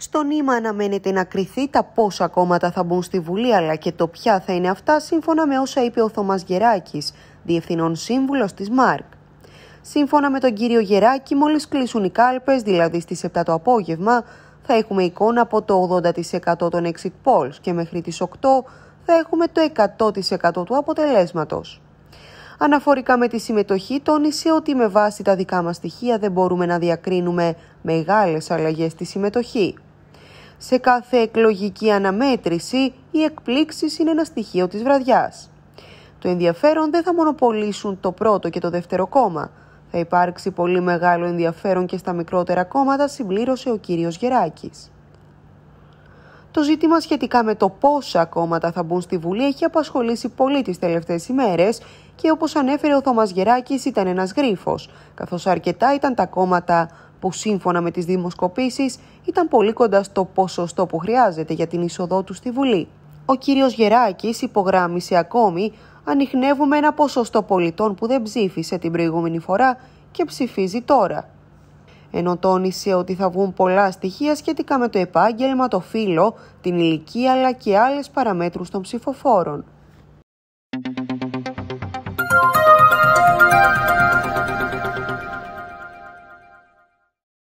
Στο νήμα αναμένεται να κριθεί τα πόσα κόμματα θα μπουν στη Βουλή αλλά και το ποια θα είναι αυτά σύμφωνα με όσα είπε ο Θωμάς Γεράκης, διευθυνών σύμβουλος της ΜΑΡΚ. Σύμφωνα με τον κύριο Γεράκη, μόλις κλείσουν οι κάλπες, δηλαδή στις 7 το απόγευμα, θα έχουμε εικόνα από το 80% των exit polls και μέχρι τις 8 θα έχουμε το 100% του αποτελέσματος. Αναφορικά με τη συμμετοχή, τόνισε ότι με βάση τα δικά μας στοιχεία δεν μπορούμε να διακρίνουμε μεγάλες αλλαγές στη συμμετοχή. Σε κάθε εκλογική αναμέτρηση, οι εκπλήξεις είναι ένα στοιχείο της βραδιάς. Το ενδιαφέρον δεν θα μονοπολίσουν το πρώτο και το δεύτερο κόμμα. Θα υπάρξει πολύ μεγάλο ενδιαφέρον και στα μικρότερα κόμματα, συμπλήρωσε ο κύριος Γεράκης. Το ζήτημα σχετικά με το πόσα κόμματα θα μπουν στη Βουλή έχει απασχολήσει πολύ τις τελευταίες ημέρες και όπως ανέφερε ο Θωμας Γεράκης ήταν ένας γρίφος, καθώς αρκετά ήταν τα κόμματα που σύμφωνα με τις δημοσκοπήσεις ήταν πολύ κοντά στο ποσοστό που χρειάζεται για την είσοδό τους στη Βουλή. Ο κύριος Γεράκης υπογράμμισε ακόμη ανοιχνεύουμε ένα ποσοστό πολιτών που δεν ψήφισε την προηγούμενη φορά και ψηφίζει τώρα. Ενώ τόνισε ότι θα βγουν πολλά στοιχεία σχετικά με το επάγγελμα, το φύλλο, την ηλικία αλλά και άλλες παραμέτρους των ψηφοφόρων.